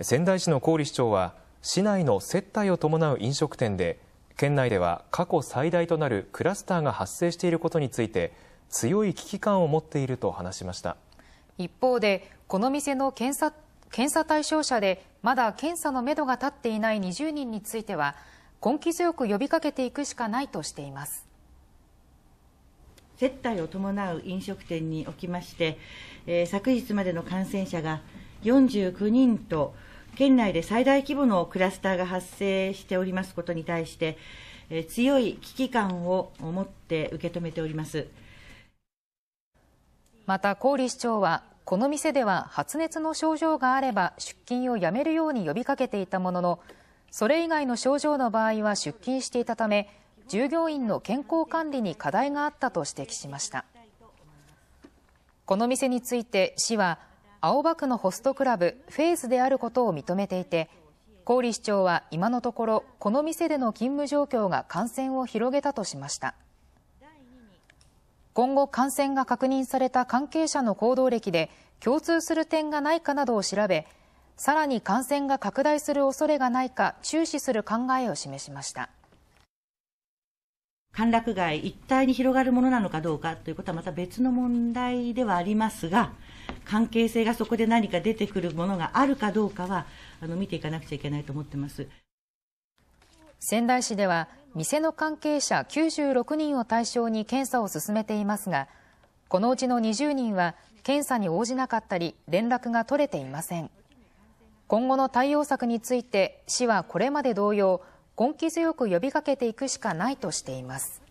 仙台市の郡市長は市内の接待を伴う飲食店で県内では過去最大となるクラスターが発生していることについて強い危機感を持っていると話しました一方でこの店の検査検査対象者でまだ検査のめどが立っていない20人については根気強く呼びかけていくしかないとしています接待を伴う飲食店におきまして、えー、昨日までの感染者が49人と県内で最大規模のクラスターが発生しておりますことに対して、え強い危機感を持って受け止めておりますまた郡市長はこの店では発熱の症状があれば出勤をやめるように呼びかけていたもののそれ以外の症状の場合は出勤していたため従業員の健康管理に課題があったと指摘しましたこの店について市は青葉区のホストクラブフェーズであることを認めていて郡市長は今のところこの店での勤務状況が感染を広げたとしました今後感染が確認された関係者の行動歴で共通する点がないかなどを調べさらに感染が拡大する恐れがないか注視する考えを示しました歓楽街一帯に広がるものなのかどうかということはまた別の問題ではありますが、関係性がそこで何か出てくるものがあるかどうかは、あの見ていかなくちゃいけないと思ってます。仙台市では、店の関係者96人を対象に検査を進めていますが、このうちの20人は検査に応じなかったり、連絡が取れていません。今後の対応策について、市はこれまで同様、根気強く呼びかけていくしかないとしています